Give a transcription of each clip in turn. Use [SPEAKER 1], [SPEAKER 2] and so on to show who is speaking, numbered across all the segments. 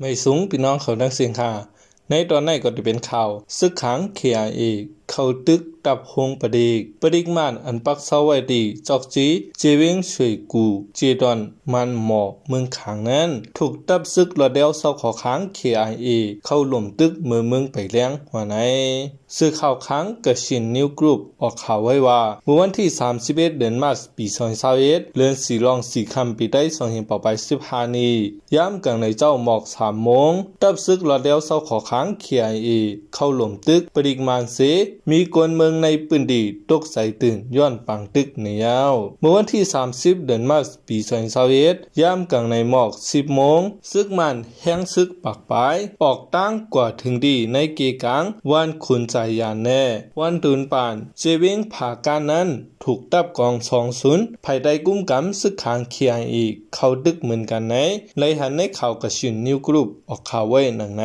[SPEAKER 1] ไม่สูงพี่น้องเขานักเสียงค่ะ ในตอนนีนก็จะเป็นข่าวซึกขังเขีอีกเขาตึกกับหงปะเดกปริกมันอันปักเวาไว้ดีจอกจีเจวิงสวยกูเจดอน มันหมอกเมืองขางนั้น ถูกตับซึกระเดวเ้าขอค้างเคไอเอเข้าหล่มตึก เมืองเมืองไปเลี้ยงหัวไหนซื้อข่าวค้างกระชินนิวกรุ๊ปออกข่าวไว้ว่าเมื่อวันที่ 31 เดือนมาร์ปี2021เรือนสีรอง สีคำปีได้สองเห็นป่อไปสิบหานีย้ำกังในเจ้าหมอกสามโมงตับซึกระเดวเ้าขอค้างเคไอเอเข้าหล่มตึกปริกมานเสมีกวนเมืององในปืนดีตกใส่ตื่นย้อนปังตึกในยาว เมื่อวันที่ 30 เดือนมาสปีอ2021ยามกลางในหมอก 10โมงซึกมันแห้งซึกปากปายออกตั้งกว่าถึงดีในเกกางวันขุนใจยานแน่วันตุนป่าน เจวิงผ่าการนั้นถูกตับกองสองศูนย์ภายใต้กุ้มกำซึกขางเคียงอีก เขาดึกเหมือนกันไหนในหันในเข่ากระชินนิวกรุปออกข่าวไว้หนังไหน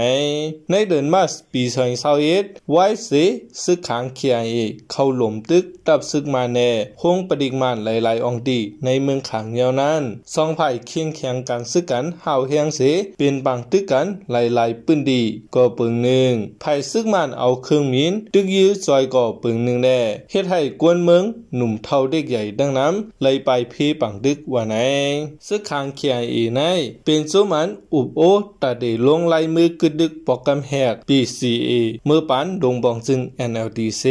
[SPEAKER 1] ในเดือนมาสปีสองเศร้าเอ็ดไว้สีซึกขางเคียงอีกเขาหล่มตึกตับซึกมาแน่ห้องประดิกมานหลายๆองดี ในเมืองขางยาวนั้น สองไผ่เคียงแข่งกันซึกกันห่าวเฮียงเสเป็นบางตึกกันหลายๆปืนดี ก็ปึงหนึ่งไผ่ซึกมานเอาเครื่องมินตึกยื้อจอยก่อปึงหนึ่งแน่เฮ็ดให้กวนเมืองหนุ่มเท่าเด็กใหญ่ดังน้นเลยไปพีปังดึกว่าไหนซึ่งคางเขียอีในเป็นสมันอุบโอตดเดลงลายมือกึดดึกปอกกำแหก b c a มือปันดงบองจึง NLDC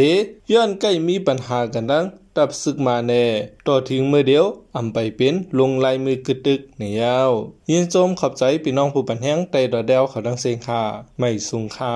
[SPEAKER 1] ย้อนใกล้มีปัญหากันดังตับศึกมาแน่ต่อถึงเมื่อเดียว อำไปเป็นลงลายมือกึดดึกในยาว ยินโจมขอบใจพี่น้องผู้ปันแห้งไตดอดดวเขาดังเซงค่าไม่สูงค่า